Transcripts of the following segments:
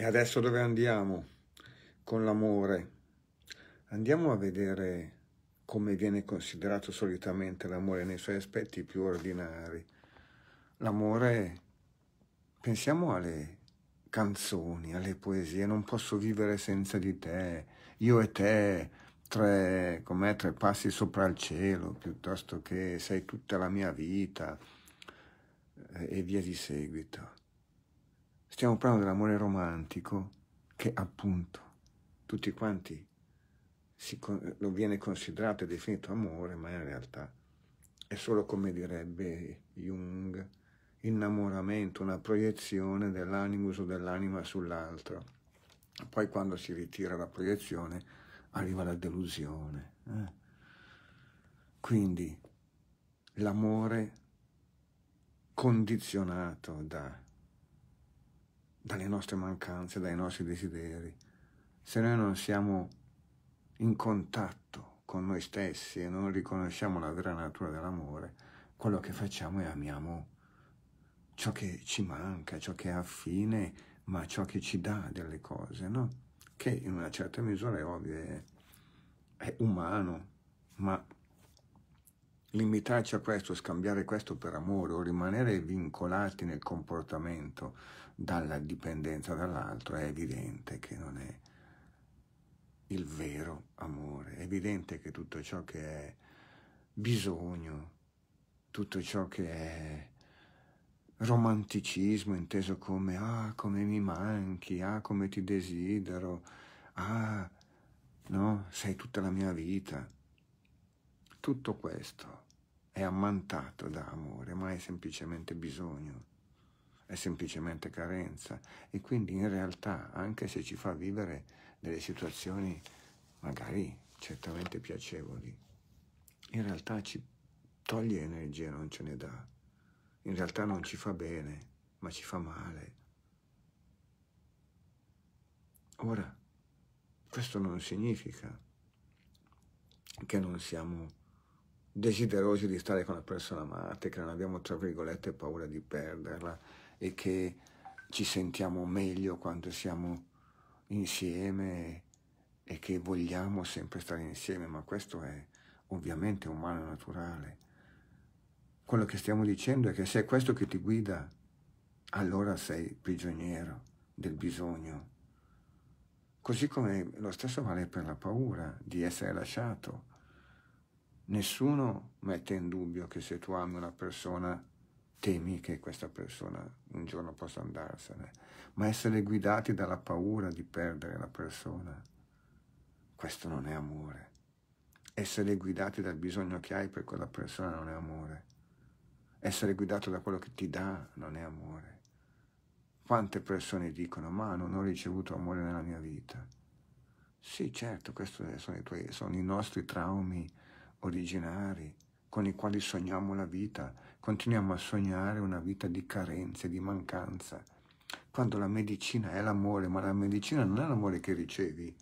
E adesso dove andiamo con l'amore? Andiamo a vedere come viene considerato solitamente l'amore nei suoi aspetti più ordinari. L'amore, pensiamo alle canzoni, alle poesie, non posso vivere senza di te, io e te, tre, com'è, tre passi sopra il cielo, piuttosto che sei tutta la mia vita, eh, e via di seguito Stiamo parlando dell'amore romantico che appunto tutti quanti si, lo viene considerato e definito amore, ma in realtà è solo come direbbe Jung, innamoramento, una proiezione dell'animus o dell'anima sull'altro. Poi quando si ritira la proiezione arriva la delusione. Eh? Quindi l'amore condizionato da dalle nostre mancanze, dai nostri desideri, se noi non siamo in contatto con noi stessi e non riconosciamo la vera natura dell'amore, quello che facciamo è amiamo ciò che ci manca, ciò che è affine, ma ciò che ci dà delle cose, no? Che in una certa misura è ovvio, è, è umano, ma limitarci a questo, scambiare questo per amore o rimanere vincolati nel comportamento dalla dipendenza dall'altro, è evidente che non è il vero amore. È evidente che tutto ciò che è bisogno, tutto ciò che è romanticismo inteso come ah come mi manchi, ah come ti desidero, ah no, sei tutta la mia vita tutto questo è ammantato da amore, ma è semplicemente bisogno, è semplicemente carenza e quindi in realtà, anche se ci fa vivere delle situazioni magari certamente piacevoli, in realtà ci toglie energia, non ce ne dà. In realtà non ci fa bene, ma ci fa male. Ora, questo non significa che non siamo desiderosi di stare con la persona amata, che non abbiamo, tra virgolette, paura di perderla e che ci sentiamo meglio quando siamo insieme e che vogliamo sempre stare insieme, ma questo è ovviamente umano e naturale. Quello che stiamo dicendo è che se è questo che ti guida, allora sei prigioniero del bisogno. Così come lo stesso vale per la paura di essere lasciato, nessuno mette in dubbio che se tu ami una persona temi che questa persona un giorno possa andarsene, ma essere guidati dalla paura di perdere la persona, questo non è amore. Essere guidati dal bisogno che hai per quella persona non è amore. Essere guidato da quello che ti dà non è amore. Quante persone dicono, ma non ho ricevuto amore nella mia vita. Sì, certo, questi sono i, tuoi, sono i nostri traumi originari con i quali sogniamo la vita, continuiamo a sognare una vita di carenze, di mancanza, quando la medicina è l'amore, ma la medicina non è l'amore che ricevi.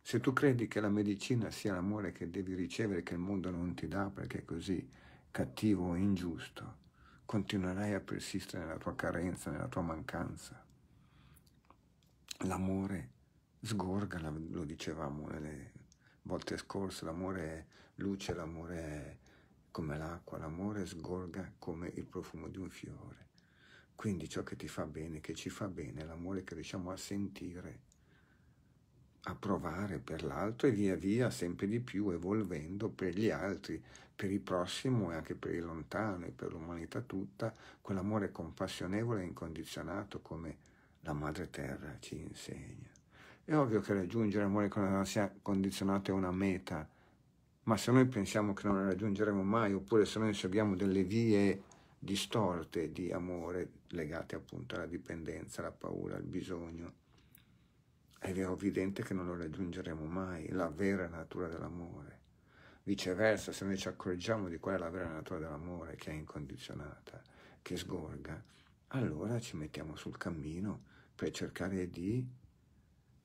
Se tu credi che la medicina sia l'amore che devi ricevere, che il mondo non ti dà perché è così cattivo o ingiusto, continuerai a persistere nella tua carenza, nella tua mancanza. L'amore sgorga, lo dicevamo nelle volte scorse, l'amore è luce, l'amore è come l'acqua, l'amore sgorga come il profumo di un fiore. Quindi ciò che ti fa bene, che ci fa bene, l'amore che riusciamo a sentire, a provare per l'altro e via via sempre di più evolvendo per gli altri, per il prossimo e anche per il lontano e per l'umanità tutta, quell'amore compassionevole e incondizionato come la madre terra ci insegna. È ovvio che raggiungere l'amore sia condizionato a una meta, ma se noi pensiamo che non la raggiungeremo mai, oppure se noi seguiamo delle vie distorte di amore legate appunto alla dipendenza, alla paura, al bisogno, è evidente che non lo raggiungeremo mai, la vera natura dell'amore. Viceversa, se noi ci accorgiamo di qual è la vera natura dell'amore, che è incondizionata, che sgorga, allora ci mettiamo sul cammino per cercare di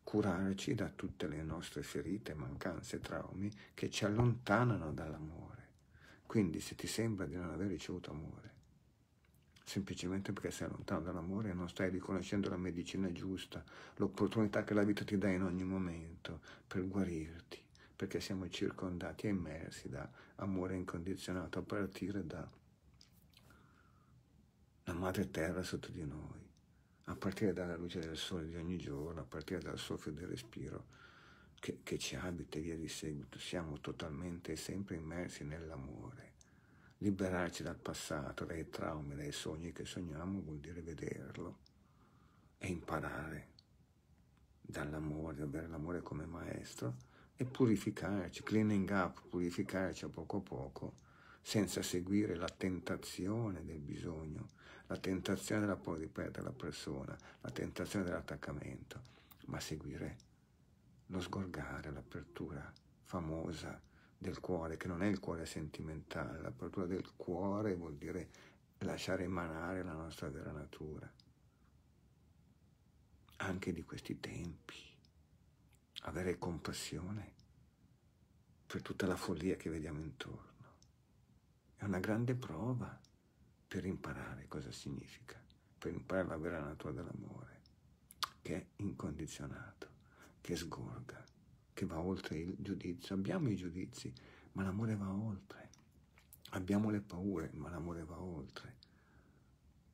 curarci da tutte le nostre ferite, mancanze, traumi che ci allontanano dall'amore. Quindi se ti sembra di non aver ricevuto amore, semplicemente perché sei lontano dall'amore e non stai riconoscendo la medicina giusta, l'opportunità che la vita ti dà in ogni momento per guarirti, perché siamo circondati e immersi da amore incondizionato a partire da la madre terra sotto di noi a partire dalla luce del sole di ogni giorno, a partire dal soffio del respiro che, che ci abita e via di seguito. Siamo totalmente e sempre immersi nell'amore. Liberarci dal passato, dai traumi, dai sogni che sogniamo vuol dire vederlo e imparare dall'amore, avere l'amore come maestro e purificarci, cleaning up, purificarci a poco a poco senza seguire la tentazione del bisogno, la tentazione della paura di perdere la persona, la tentazione dell'attaccamento, ma seguire lo sgorgare, l'apertura famosa del cuore, che non è il cuore sentimentale, l'apertura del cuore vuol dire lasciare emanare la nostra vera natura, anche di questi tempi, avere compassione per tutta la follia che vediamo intorno. È una grande prova per imparare cosa significa, per imparare la vera natura dell'amore, che è incondizionato, che sgorga, che va oltre il giudizio. Abbiamo i giudizi, ma l'amore va oltre. Abbiamo le paure, ma l'amore va oltre.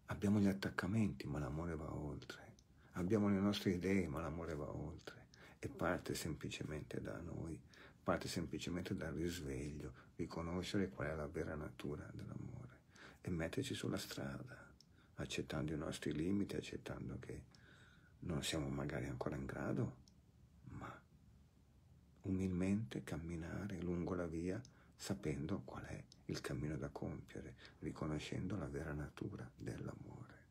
Abbiamo gli attaccamenti, ma l'amore va oltre. Abbiamo le nostre idee, ma l'amore va oltre. E parte semplicemente da noi, parte semplicemente dal risveglio, riconoscere qual è la vera natura dell'amore e metterci sulla strada, accettando i nostri limiti, accettando che non siamo magari ancora in grado, ma umilmente camminare lungo la via sapendo qual è il cammino da compiere, riconoscendo la vera natura dell'amore.